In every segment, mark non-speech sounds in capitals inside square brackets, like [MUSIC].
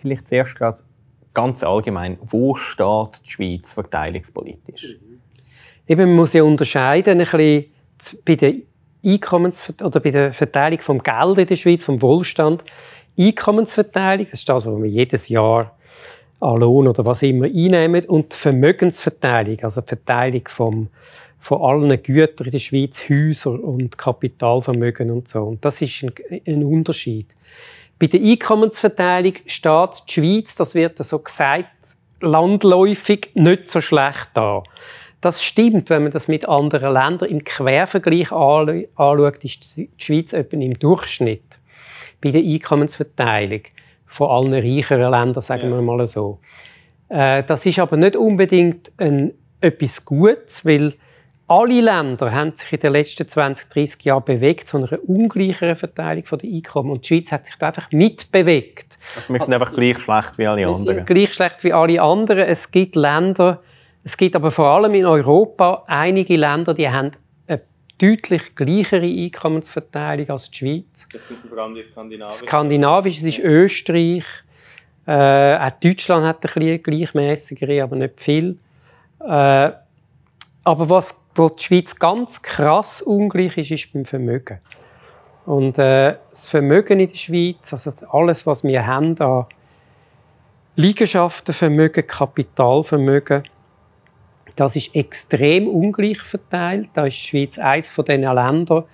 vielleicht zuerst gerade ganz allgemein, wo steht die Schweiz verteilungspolitisch? Mhm. Eben, man muss ja unterscheiden ein bisschen bei der Einkommens oder bei der Verteilung vom Geld in der Schweiz, vom Wohlstand. Einkommensverteilung, das ist das, was wir jedes Jahr an Lohn oder was immer einnehmen, und die Vermögensverteilung, also die Verteilung vom, von allen Gütern in der Schweiz, Häuser und Kapitalvermögen und so. Und das ist ein, ein Unterschied. Bei der Einkommensverteilung steht die Schweiz, das wird so gesagt, landläufig nicht so schlecht da. Das stimmt, wenn man das mit anderen Ländern im Quervergleich anschaut, ist die Schweiz etwa im Durchschnitt bei der Einkommensverteilung von allen reicheren Ländern, sagen wir mal so. Äh, das ist aber nicht unbedingt ein, etwas Gutes, weil alle Länder haben sich in den letzten 20, 30 Jahren bewegt zu einer ungleicheren Verteilung der Einkommen. Und die Schweiz hat sich da einfach mitbewegt. Also wir sind also, einfach gleich schlecht wie alle anderen. sind gleich schlecht wie alle anderen. Es gibt Länder, es gibt aber vor allem in Europa einige Länder, die haben eine deutlich gleichere Einkommensverteilung als die Schweiz. Das sind vor allem die Skandinavischen. Skandinavisch, es ist Österreich. Äh, auch Deutschland hat ein bisschen gleichmäßigere, aber nicht viel. Äh, aber was, wo die Schweiz ganz krass ungleich ist, ist beim Vermögen. Und äh, das Vermögen in der Schweiz, also alles, was wir haben an Liegenschaften, Kapitalvermögen, das ist extrem ungleich verteilt. Da ist die Schweiz eines von den Ländern,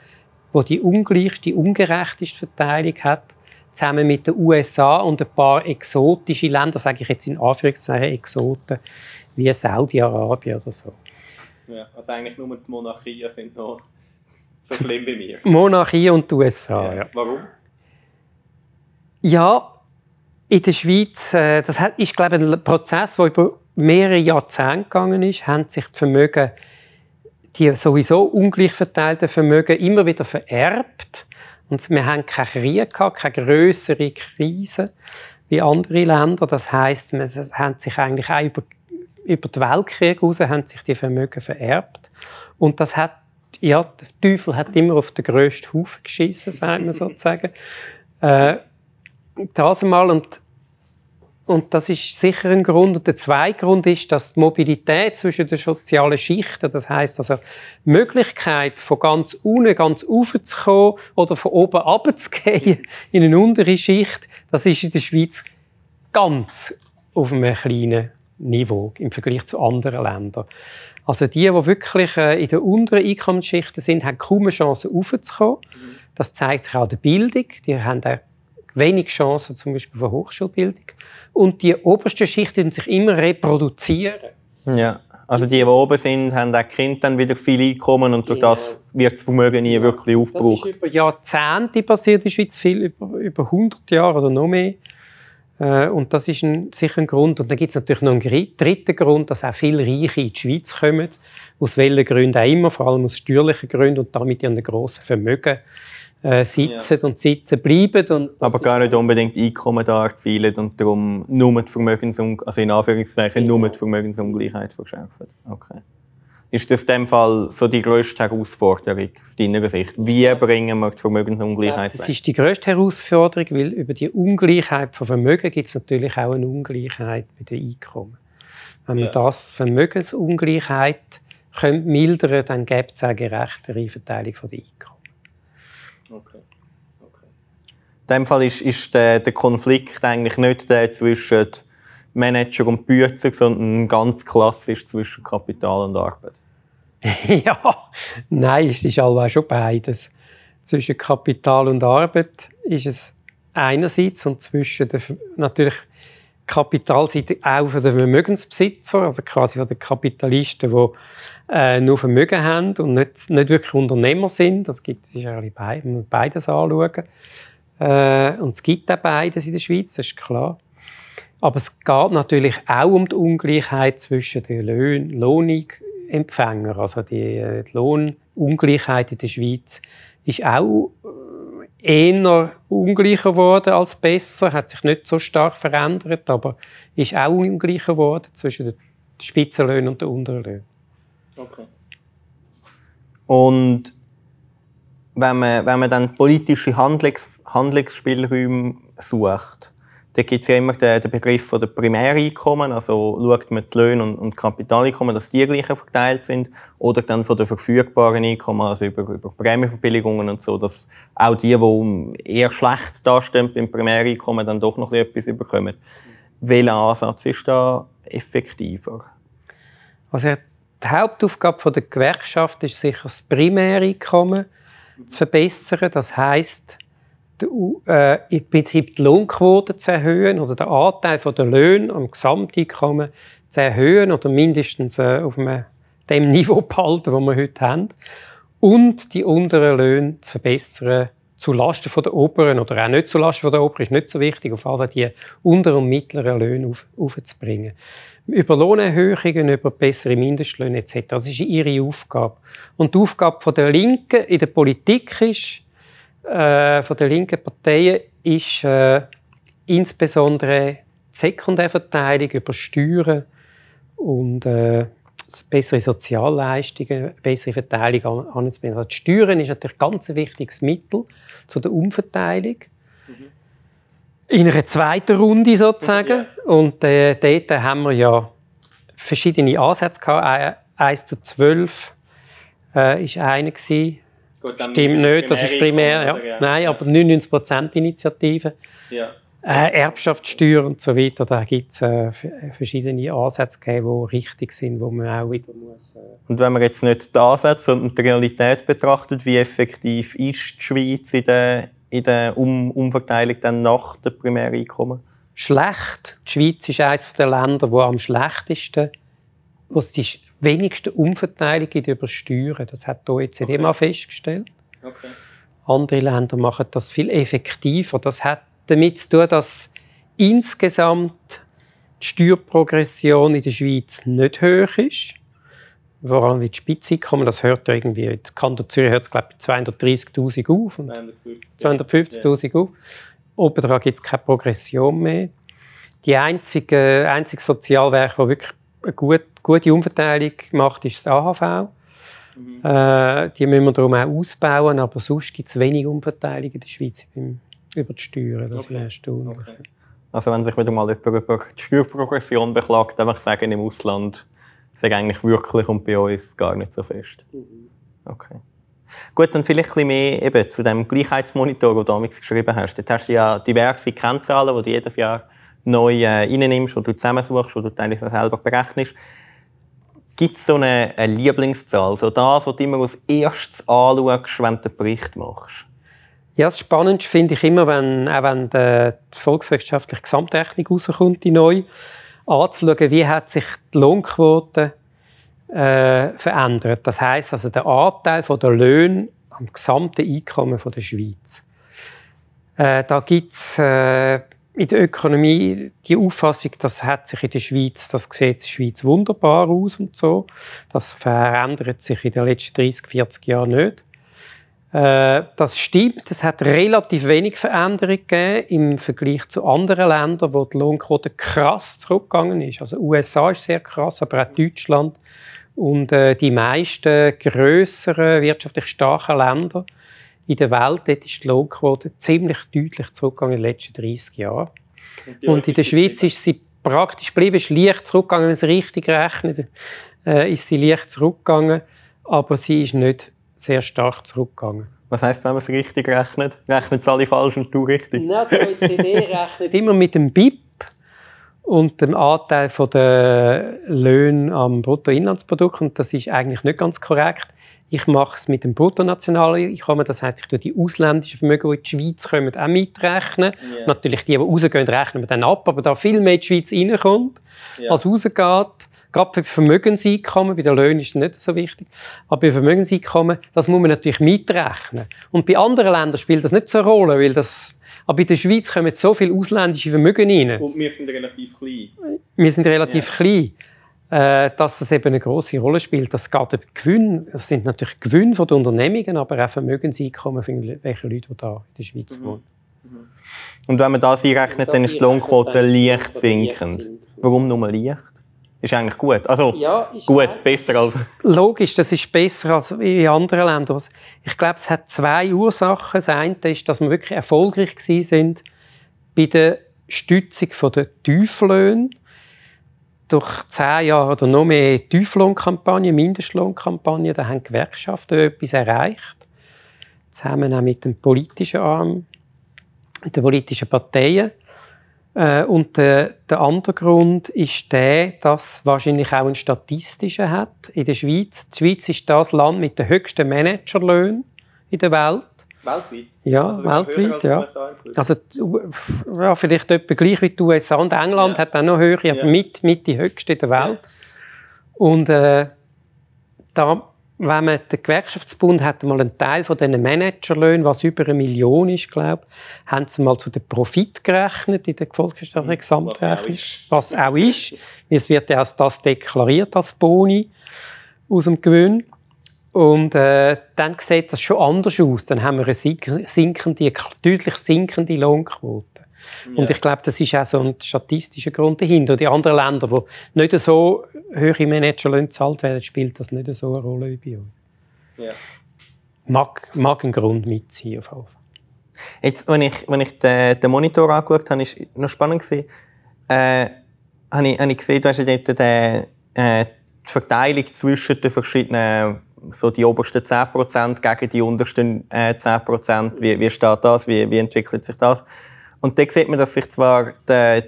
wo die ungleichste, ungerechteste Verteilung hat. Zusammen mit den USA und ein paar exotische Länder, sage ich jetzt in Anführungszeichen Exoten, wie Saudi-Arabien oder so also eigentlich nur die Monarchien sind noch so schlimm wie mir. Monarchie und die USA, ja. ja. Warum? Ja, in der Schweiz, äh, das ist glaube ich, ein Prozess, der über mehrere Jahrzehnte gegangen ist, haben sich die Vermögen, die sowieso ungleich verteilten Vermögen, immer wieder vererbt. Und wir haben keine Krieg gehabt, keine größere Krise wie andere Länder. Das heißt, man haben sich eigentlich auch über über die Weltkriege heraus haben sich die Vermögen vererbt. Und das hat, ja, der Teufel hat immer auf den grössten Haufen geschissen, sagt man sozusagen. [LAUGHS] Äh, das einmal und und das ist sicher ein Grund. Und der zweite Grund ist, dass die Mobilität zwischen den sozialen Schichten, das heißt also die Möglichkeit, von ganz unten ganz oben zu kommen oder von oben abzugehen in eine untere Schicht, das ist in der Schweiz ganz auf einem kleinen Niveau im Vergleich zu anderen Ländern. Also die, die wirklich äh, in den unteren Einkommensschichten sind, haben kaum eine Chance, aufzukommen. Mhm. Das zeigt sich auch in der Bildung. Die haben auch wenig Chancen, zum Beispiel für Hochschulbildung. Und die obersten Schichten sich immer reproduzieren. Ja, also die, die oben sind, haben auch Kinder dann wieder viel Einkommen und durch genau. das wird das Vermögen nie wirklich aufgebraucht. Das ist über Jahrzehnte passiert in der Schweiz, viel über, über 100 Jahre oder noch mehr. Äh, und das ist ein, sicher ein Grund. Und dann gibt es natürlich noch einen dritten Grund, dass auch viele Reiche in die Schweiz kommen, aus welchen Gründen auch immer, vor allem aus steuerlichen Gründen und damit ihren grossen Vermögen äh, sitzen ja. und sitzen bleiben. Und Aber gar nicht unbedingt Einkommen da erzielen und darum nur die Vermögensung also in Anführungszeichen ja. Genau. nur die Vermögensungleichheit verschärfen. Okay ist das in dem Fall so die grösste Herausforderung aus deiner Sicht? Wie bringen wir die Vermögensungleichheit ja, Das ist die grösste Herausforderung, weil über die Ungleichheit von Vermögen gibt es natürlich auch eine Ungleichheit bei den Einkommen. Wenn ja. man das Vermögensungleichheit könnte mildern dann gäbe es eine gerechtere Verteilung der Einkommen. Okay. okay. In dem Fall ist, ist der, der Konflikt eigentlich nicht der zwischen Manager und Bürger, sondern ganz klassisch zwischen Kapital und Arbeit. [LAUGHS] ja, nein, es ist auch schon beides. Zwischen Kapital und Arbeit ist es einerseits und zwischen der, natürlich Kapitalseite auch von den Vermögensbesitzer, also quasi von den Kapitalisten, die äh, nur Vermögen haben und nicht, nicht wirklich Unternehmer sind. Das gibt es ja beides anschauen. Äh, und es gibt auch beides in der Schweiz, das ist klar. Aber es geht natürlich auch um die Ungleichheit zwischen der Lohn, Lohnung Lohnempfänger. Also äh, die, Lohnungleichheit in der Schweiz ist auch äh, eher ungleicher geworden als besser, hat sich nicht so stark verändert, aber ist auch ungleicher geworden zwischen den Spitzenlöhnen und den Unterlöhnen. Okay. Und wenn man, wenn man dann politische Handlungs Handlungsspielräume sucht, da gibt es ja immer den, den Begriff von der Primäreinkommen, also schaut man die Löhne und, und Kapitaleinkommen, dass die gleicher verteilt sind, oder dann von den verfügbaren Einkommen, also über, über Prämienverbilligungen und so, dass auch die, die eher schlecht dastehen beim Primäreinkommen, dann doch noch etwas überkommen. Welcher Ansatz ist da effektiver? Also die Hauptaufgabe der Gewerkschaft ist sicher das Primäreinkommen zu verbessern. Das heißt, äh, im Prinzip die Lohnquote zu erhöhen oder den Anteil der Löhne am Gesamteinkommen zu erhöhen oder mindestens äh, auf dem Niveau [LAUGHS] behalten, das wir heute haben und die unteren Löhne zu verbessern zulasten der oberen oder auch nicht zulasten der oberen ist nicht so wichtig, auf alle die unteren und mittleren Löhne aufzubringen. Über Lohnerhöhungen, über bessere Mindestlöhne etc. Das ist ihre Aufgabe. Und die Aufgabe der Linken in der Politik ist, äh, von der linken Parteien ist äh, insbesondere die Sekundärverteilung über Steuern und äh, bessere Sozialleistungen, bessere Verteilung anzubinden. Also die Steuern ist natürlich ganz ein ganz wichtiges Mittel zu der Umverteilung. Mhm. In einer zweiten Runde sozusagen. Ja. Und äh, dort haben wir ja verschiedene Ansätze gehabt. 1 zu 12 äh, ist einer gewesen. Gut, Stimmt nicht, das ist primär, Ja. Nein, aber 99% Initiative. Ja. Äh, Erbschaftssteuer und so weiter, da gibt es äh, verschiedene Ansätze, gegeben, die richtig sind, wo man auch wieder muss. Äh und wenn man jetzt nicht die Ansätze, sondern die Realität betrachtet, wie effektiv ist die Schweiz in der, in der um Umverteilung dann nach dem Primäreinkommen? Schlecht. Die Schweiz ist eines der Länder, wo am schlechtesten, wo es die wenigsten Umverteilungen Steuern. Das hat die OECD okay. mal festgestellt. Okay. Andere Länder machen das viel effektiver. Das hat damit zu tun, dass insgesamt die Steuerprogression in der Schweiz nicht hoch ist. Vor allem wie die Spitze kommen, das hört ja irgendwie, in Kanton Zürich hört es glaube ich 230'000 auf 250'000 ja. auf. Obendrauf gibt es keine Progression mehr. Die einzige, einzige Sozialwerke, die wirklich eine gut, gute Umverteilung macht, ist das AHV. Mhm. Äh, die müssen wir darum auch ausbauen, aber sonst gibt es wenig Umverteilung in der Schweiz beim, über die Steuern. Das okay. okay. Also wenn sich wieder mal jemand über die Steuerprogression beklagt, einfach sagen, im Ausland sei eigentlich wirklich und bei uns gar nicht so fest. Mhm. Okay. Gut, dann vielleicht ein bisschen mehr eben zu dem Gleichheitsmonitor, den du damals geschrieben hast. Jetzt hast du ja diverse Kennzahlen, die du jedes Jahr neu äh, reinnimmst, die du zusammensuchst, die du eigentlich selber berechnest. Gibt es so eine, eine, Lieblingszahl, so also das, was du immer als erstes anschaust, wenn du einen Bericht machst? Ja, das Spannendste finde ich immer, wenn, auch wenn die volkswirtschaftliche Gesamtrechnung rauskommt, die neu, anzuschauen, wie hat sich die Lohnquote äh, verändert. Das heisst, also der Anteil der Löhne am gesamten Einkommen der Schweiz. Äh, da gibt es äh, in der Ökonomie die Auffassung, das hat sich in der Schweiz, das sieht in der Schweiz wunderbar aus und so. Das verändert sich in den letzten 30, 40 Jahren nicht. Äh, das stimmt, es hat relativ wenig Veränderungen gegeben im Vergleich zu anderen Ländern, wo die Lohnquote krass zurückgegangen ist. Also USA ist sehr krass, aber auch Deutschland und äh, die meisten größeren wirtschaftlich starken Länder in der Welt dort ist die Lohnquote ziemlich deutlich zurückgegangen in den letzten 30 Jahren. Und, Und in der Schweiz ist sie praktisch geblieben, ist leicht zurückgegangen, wenn man es richtig rechnet, äh, ist sie leicht zurückgegangen, aber sie ist nicht sehr stark zurückgegangen. Was heisst, wenn man es richtig rechnet? Rechnen es alle falsch und du richtig? Nein, die OECD [LAUGHS] rechnet immer mit dem BIP und dem Anteil der Löhne am Bruttoinlandsprodukt und das ist eigentlich nicht ganz korrekt. Ich mache es mit dem bruttonationalen Einkommen, das heißt, ich tue die ausländischen Vermögen, die in die Schweiz kommen, auch mitrechnen. Yeah. Natürlich die, die rausgehen, rechnen wir dann ab, aber da viel mehr in die Schweiz reinkommt, yeah. als rausgeht, gerade für Vermögenseinkommen, bei den Löhnen ist das nicht so wichtig, aber bei Vermögenseinkommen, das muss man natürlich mitrechnen. Und bei anderen Ländern spielt das nicht so eine Rolle, weil das, aber in der Schweiz kommen so viele ausländische Vermögen rein. Und wir sind relativ klein. Wir sind relativ ja. klein. Äh, dass das eben eine große Rolle spielt. Das geht Gewinn. Das sind natürlich Gewinne von den Unternehmungen, aber auch Vermögenseinkommen von welchen Leuten, die da in der Schweiz mhm. wohnen. Mhm. Und wenn man das einrechnet, dann ist die Lohnquote leicht sinkend. Warum nur leicht? Ist eigentlich gut. Also ja, gut, besser als. Logisch, das ist besser als in anderen Ländern. Ich glaube, es hat zwei Ursachen. Das eine ist, dass wir wirklich erfolgreich waren bei der Stützung der Tieflöhne durch zehn Jahre oder noch mehr Tieflohnkampagne, Mindestlohnkampagne, da haben Gewerkschaften etwas erreicht. Zusammen auch mit dem politischen Arm, mit den politischen Parteien. Äh, und der, der andere Grund ist der, dass wahrscheinlich auch ein statistischer hat in der Schweiz. Die Schweiz ist das Land mit den höchsten Managerlöhnen in der Welt. Weltweit? Ja, also weltweit, also ja. Also ja, vielleicht etwa gleich wie die USA und England ja. hat auch noch höhere, aber also ja. mit, mit die höchste der Welt. Ja. Und äh, da, wenn man den Gewerkschaftsbund hat mal einen Teil von diesen Managerlöhnen, was über eine Million ist, glaube ich, haben sie mal zu den Profit gerechnet in der volkswirtschaftlichen Gesamtrechnung. Was auch ist. Was Es wird ja als das deklariert als Boni aus dem Gewinn. Und äh, dann sieht das schon anders aus. Dann haben wir eine sinkende, deutlich sinkende Lohnquote. Ja. Und ich glaube, das ist auch so ein statistischer Grund dahinter. Die anderen Länder, wo nicht so hohe Managerlöhne gezahlt werden, spielt das nicht so eine Rolle wie bei uns. Ja. Mag, mag ein Grund mit sein, auf jeden Fall. Jetzt, wenn ich, wenn ich den, den Monitor angeschaut habe, war es noch spannend. Gewesen, äh, habe, ich, habe ich gesehen, du hast ja dort äh, äh die Verteilung zwischen den verschiedenen so die obersten 10% gegen die untersten äh, 10%. Wie, wie steht das? Wie, wie entwickelt sich das? Und da sieht man, dass sich zwar der,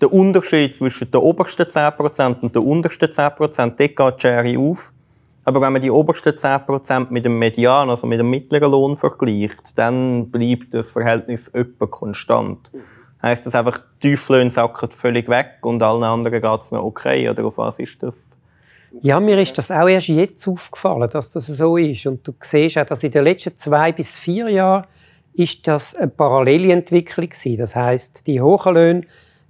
der Unterschied zwischen den obersten 10% und den untersten 10%, geht die auf. Aber wenn man die obersten 10% mit dem Median, also mit dem mittleren Lohn vergleicht, dann bleibt das Verhältnis etwa konstant. Heißt das einfach, die Tieflöhne völlig weg und allen anderen geht es noch okay? Oder auf was ist das ja, mir ist das auch erst jetzt aufgefallen, dass das so ist. Und du siehst auch, dass in den letzten zwei bis vier Jahren ist das eine parallele Entwicklung gewesen. Das heißt, die hohen Löhne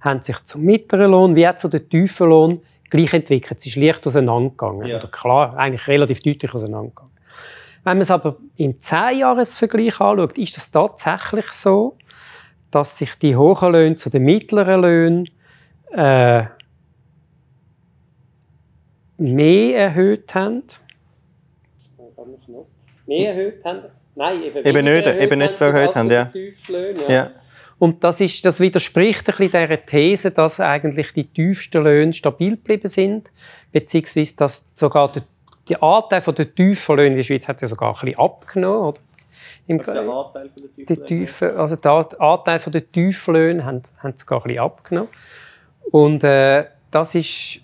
haben sich zum mittleren Lohn wie auch zu den tiefen Lohn gleich entwickelt. Es ist leicht auseinandergegangen. Ja. Oder klar, eigentlich relativ deutlich auseinandergegangen. Wenn man es aber im Zehnjahresvergleich anschaut, ist das tatsächlich so, dass sich die hohen Löhne zu den mittleren Löhnen äh, mehr erhöht haben. Mehr erhöht haben? Nein, eben, eben nicht, eben nicht so erhöht haben. Ja. Löhne, ja. ja. Und das, ist, das widerspricht ein bisschen dieser These, dass eigentlich die tiefsten Löhne stabil geblieben sind, beziehungsweise dass sogar der, der Anteil der tiefen Löhne in der Schweiz hat ja sogar ein bisschen abgenommen. Oder? Im also der also Anteil von der tiefen, Löhne. Also der Anteil von der tiefen Löhne hat, haben sogar ein bisschen abgenommen. Und äh, das ist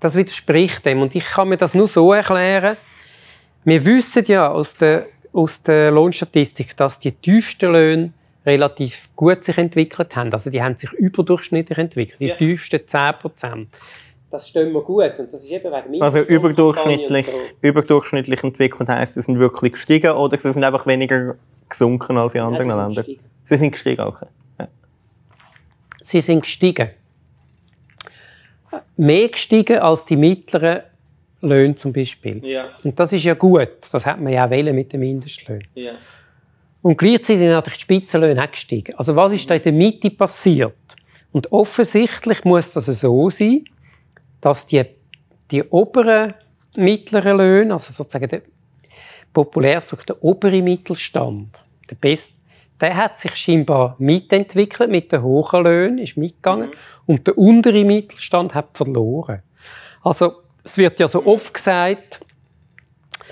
das widerspricht dem. Und ich kann mir das nur so erklären, wir wissen ja aus der, aus der Lohnstatistik, dass die tiefsten Löhne relativ gut sich entwickelt haben. Also die haben sich überdurchschnittlich entwickelt, die ja. tiefsten 10%. Das stimmen wir gut und das ist eben wegen Also überdurchschnittlich, so. überdurchschnittlich entwickelt heisst, sie sind wirklich gestiegen oder sie sind einfach weniger gesunken als in anderen Ländern? Sie sind gestiegen, okay. Ja. Sie sind gestiegen mehr gestiegen als die mittleren Löhne zum Beispiel. Ja. Und das ist ja gut. Das hat man ja auch wählen mit dem Mindestlöhnen. Ja. Und gleichzeitig sind natürlich die Spitzenlöhne auch gestiegen. Also was ist da in der Mitte passiert? Und offensichtlich muss das so sein, dass die, die oberen mittleren Löhne, also sozusagen der populärste der obere Mittelstand, der beste der hat sich scheinbar mitentwickelt mit den hohen Löhnen, ist mitgegangen mhm. und der untere Mittelstand hat verloren. Also es wird ja so oft gesagt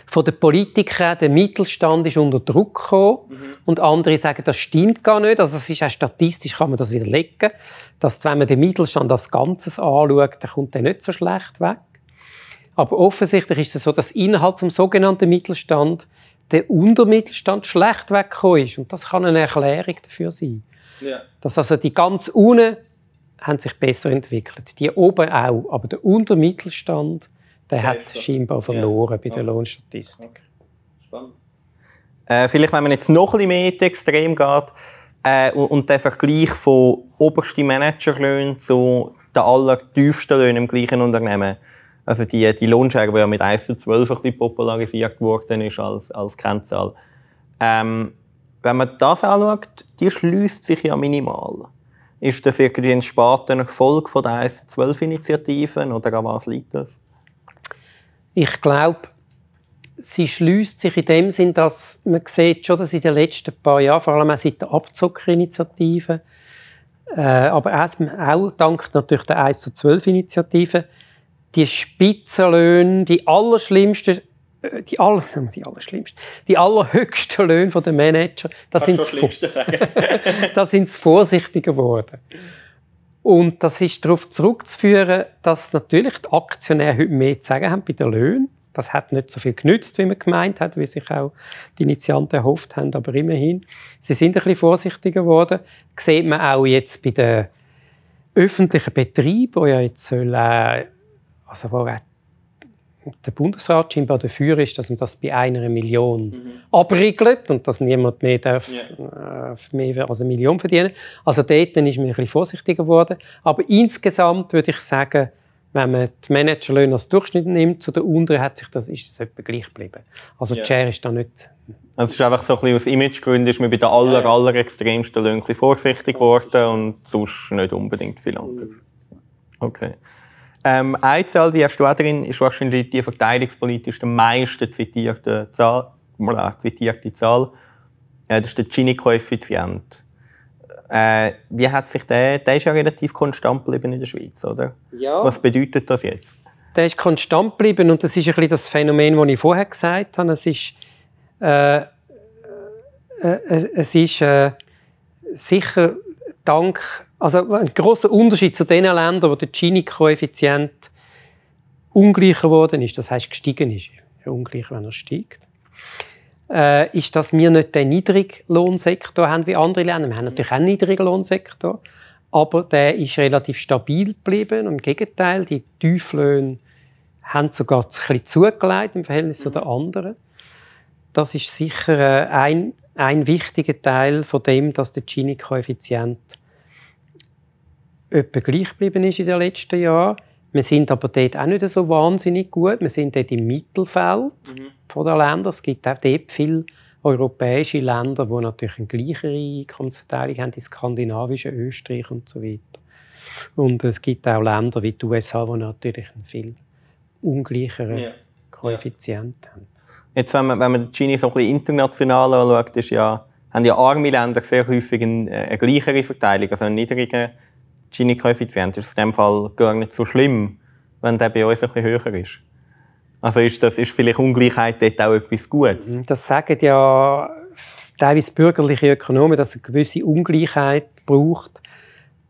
von den Politikern, der Mittelstand ist unter Druck gekommen mhm. und andere sagen, das stimmt gar nicht. Also es ist auch statistisch kann man das widerlegen, dass wenn man den Mittelstand als Ganzes anschaut, dann kommt der nicht so schlecht weg. Aber offensichtlich ist es so, dass innerhalb des sogenannten Mittelstands der Untermittelstand schlecht weggekommen ist. Und das kann eine Erklärung dafür sein. Ja. Dass also die ganz unten haben sich besser entwickelt. Die oben auch. Aber der Untermittelstand, der Käfer. hat scheinbar verloren ja. bei der okay. Lohnstatistik. Okay. Spannend. Äh, vielleicht, wenn man jetzt noch ein bisschen mehr extrem geht äh, und, und der Vergleich von obersten Managerlöhnen zu den allertiefsten Löhnen im gleichen Unternehmen also die, äh, die Lohnschere, die ja mit 1 zu 12 ein bisschen popularisiert worden ist als, als Kennzahl. Ähm, wenn man das anschaut, die schließt sich ja minimal. Ist das irgendwie ein Spaten Erfolg von der 1 zu 12 Initiativen oder an was liegt das? Ich glaube, sie schließt sich in dem Sinn, dass man sieht schon, dass in den letzten paar Jahren, vor allem auch seit der Abzockerinitiative, äh, aber auch dank natürlich der 1 zu 12 Initiative, die Spitzenlöhne, die allerschlimmsten äh, die, aller, [LAUGHS] die allerschlimmsten, die allerhöchsten Löhne der Manager, da sind es vorsichtiger geworden. Und das ist darauf zurückzuführen, dass natürlich die Aktionäre heute mehr zu sagen haben bei den Löhnen. Das hat nicht so viel genützt, wie man gemeint hat, wie sich auch die Initianten erhofft haben, aber immerhin. Sie sind ein bisschen vorsichtiger geworden. Das sieht man auch jetzt bei den öffentlichen Betrieben, die ja jetzt sollen, äh, also wo der Bundesrat scheinbar dafür ist, dass man das bei einer Million mhm. abriegelt und dass niemand mehr, darf, yeah. äh, mehr als eine Million verdienen Also dort ist man ein bisschen vorsichtiger geworden. Aber insgesamt würde ich sagen, wenn man die Managerlöhne als Durchschnitt nimmt, zu den unteren hat sich das, ist es etwa gleich geblieben. Also yeah. die Share ist da nicht... Also, es ist einfach so ein bisschen aus Imagegründen ist man bei den aller, yeah. aller extremsten Löhnen vorsichtig geworden und sonst nicht unbedingt viel anders. Mhm. Okay. Ähm, eine Zahl, die hast du auch drin, ist wahrscheinlich die verteidigungspolitisch am meisten zitierte Zahl. Mal, zitierte Zahl. Äh, das ist der Gini-Koeffizient. Äh, wie hat sich der, der ist ja relativ konstant geblieben in der Schweiz, oder? Ja. Was bedeutet das jetzt? Der ist konstant geblieben und das ist ein bisschen das Phänomen, das ich vorher gesagt habe. Es ist, äh, äh, äh es ist äh, sicher dank also ein großer Unterschied zu den Ländern, wo der Gini-Koeffizient ungleich geworden ist, das heißt gestiegen ist, ja, ungleich, wenn er steigt, äh, ist, dass wir nicht den niedrigen Lohnsektor haben wie andere Länder. Wir haben natürlich auch einen Lohnsektor, aber der ist relativ stabil geblieben. Im Gegenteil, die Tieflöhne haben sogar ein bisschen zugelegt im Verhältnis zu den anderen. Das ist sicher äh, ein, ein wichtiger Teil von dem, dass der Gini-Koeffizient etwa gleich geblieben ist in den letzten Jahren. Wir sind aber dort auch nicht so wahnsinnig gut. Wir sind dort im Mittelfeld mhm. der Länder. Es gibt auch dort viele europäische Länder, die natürlich eine gleichere Einkommensverteilung haben, die skandinavischen, Österreich und so weiter. Und es gibt auch Länder wie die USA, die natürlich einen viel ungleicheren ja. Koeffizient ja. haben. Jetzt, wenn man, wenn man die Gini so international anschaut, ist ja, haben ja arme Länder sehr häufig eine, eine gleichere Verteilung, also einen niedrigeren Gini-Koeffizient? Ist es in dem Fall gar nicht so schlimm, wenn der bei uns ein bisschen höher ist? Also ist, das, ist vielleicht Ungleichheit dort auch etwas Gutes? Mhm, das sagen ja teilweise bürgerliche Ökonomen, dass es eine gewisse Ungleichheit braucht,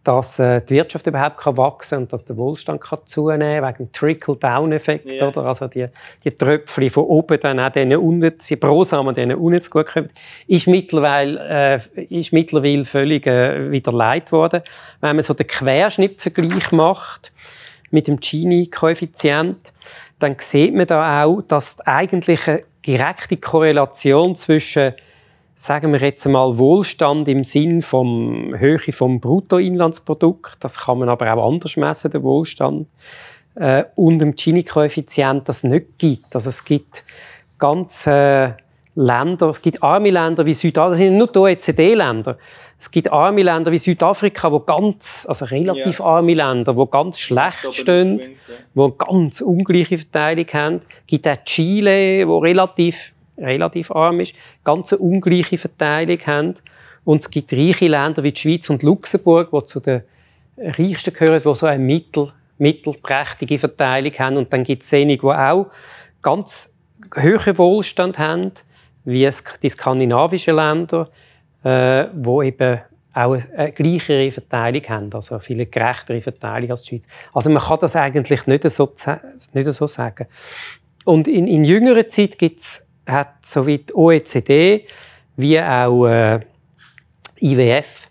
dass äh, die Wirtschaft überhaupt kann wachsen und dass der Wohlstand kann zunehmen kann, wegen dem Trickle-Down-Effekt, yeah. oder? Also die, die Tröpfchen von oben dann auch denen unten, sie Brosamen denen unten zu gut kommen, ist mittlerweile, äh, ist mittlerweile völlig äh, wieder leid worden. Wenn man so den Querschnittvergleich macht mit dem Gini-Koeffizient, dann sieht man da auch, dass die eigentliche direkte Korrelation zwischen sagen wir jetzt einmal Wohlstand im Sinn vom Höhe vom Bruttoinlandsprodukt, das kann man aber auch anders messen, der Wohlstand, äh, und dem Gini-Koeffizient das nicht gibt. Also es gibt ganze äh, Länder, es gibt arme Länder wie Südafrika, das sind nur die OECD-Länder. Es gibt arme Länder wie Südafrika, wo ganz, also relativ yeah. arme Länder, wo ganz schlecht stehen, wo ganz ungleiche Verteilung haben. Es gibt auch Chile, wo relativ relativ arm ist, ganz eine ungleiche Verteilung haben. Und es gibt reiche Länder wie die Schweiz und Luxemburg, die zu den reichsten gehören, die so eine mittel, mittelprächtige Verteilung haben. Und dann gibt es wenige, die auch ganz hohen Wohlstand haben, wie die skandinavischen Länder, äh, wo eben auch eine, gleichere Verteilung haben, also eine viel gerechtere Verteilung als die Schweiz. Also man kann das eigentlich nicht so, nicht so sagen. Und in, in jüngerer Zeit gibt es hat die OECD wie auch äh, IWF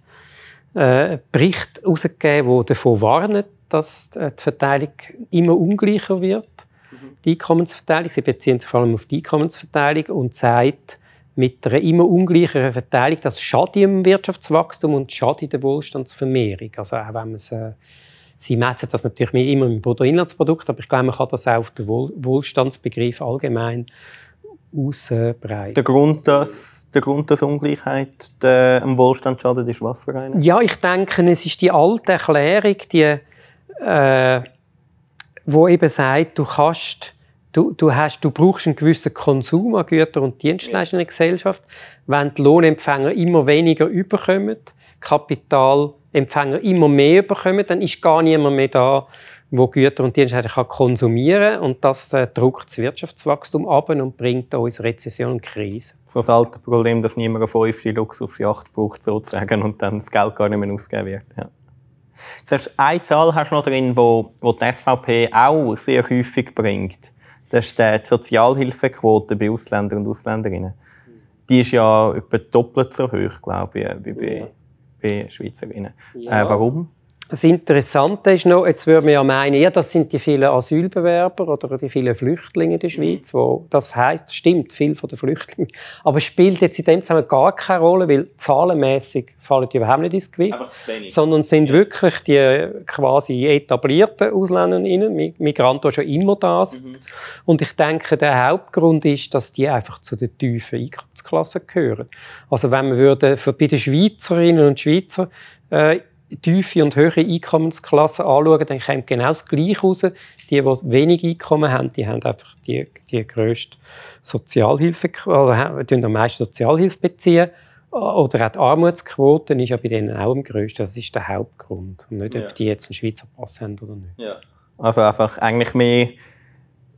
äh, Bericht herausgegeben, wo davon warnt, dass die Verteilung immer ungleicher wird. Mhm. Die Einkommensverteilung, sie beziehen sich vor allem auf die Einkommensverteilung und sagt, mit einer immer ungleicheren Verteilung, das schadet im Wirtschaftswachstum und schadet der Wohlstandsvermehrung. Also auch wenn man es, äh, sie messen das natürlich immer im Bruttoinlandsprodukt, aber ich glaube, man kann das auch auf den Wohlstandsbegriff allgemein ausbreiten. Der Grund, dass, der Grund, dass Ungleichheit dem äh, Wohlstand schadet, ist was für einen? Ja, ich denke, es ist die alte Erklärung, die, äh, wo eben sagt, du kannst Du, du, hast, du brauchst einen gewissen Konsum an Güter und Dienstleistungen in der Gesellschaft. Wenn die Lohnempfänger immer weniger überkommen, Kapitalempfänger immer mehr überkommen, dann ist gar niemand mehr da, wo Güter und Dienstleistungen kann konsumieren und das äh, drückt das Wirtschaftswachstum ab und bringt uns Rezession und Krise. So das alte Problem, dass niemand eine fünfte Luxusjacht braucht sozusagen und dann das Geld gar nicht mehr ausgeben wird. Ja. Jetzt hast eine Zahl hast du noch drin, wo, wo die SVP auch sehr häufig bringt. Das ist die Sozialhilfequote bei Ausländern und Ausländerinnen. Die ist ja etwa doppelt so hoch, glaube ich, wie bei, ja. bei Schweizerinnen. Ja. Äh, warum? Das Interessante ist noch, jetzt würde man ja meinen, ja, das sind die vielen Asylbewerber oder die vielen Flüchtlinge in der mhm. Schweiz, wo, das heißt, stimmt, viel von den Flüchtlingen. Aber spielt jetzt in dem Zusammenhang gar keine Rolle, weil zahlenmäßig fallen die überhaupt nicht ins Gewicht, sondern sind wirklich die quasi etablierten Ausländerinnen, Migranten, die schon immer da sind. Mhm. Und ich denke, der Hauptgrund ist, dass die einfach zu den tiefen Einkommensklassen gehören. Also wenn man würde bei den Schweizerinnen und Schweizern äh, tiefe und höhere Einkommensklassen anschauen, dann kommt genau das Gleiche raus. Die, die wenig Einkommen haben, die haben einfach die, die grösste Sozialhilfe, oder also, die am meisten Sozialhilfe beziehen. Oder auch die Armutsquote ist ja bei denen auch am grössten. Das ist der Hauptgrund. Und nicht, ob die jetzt einen Schweizer Pass haben oder nicht. Ja. Also einfach eigentlich mehr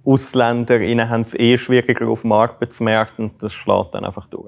Ausländer haben es eh schwieriger auf dem Arbeitsmarkt und das schlägt dann einfach durch.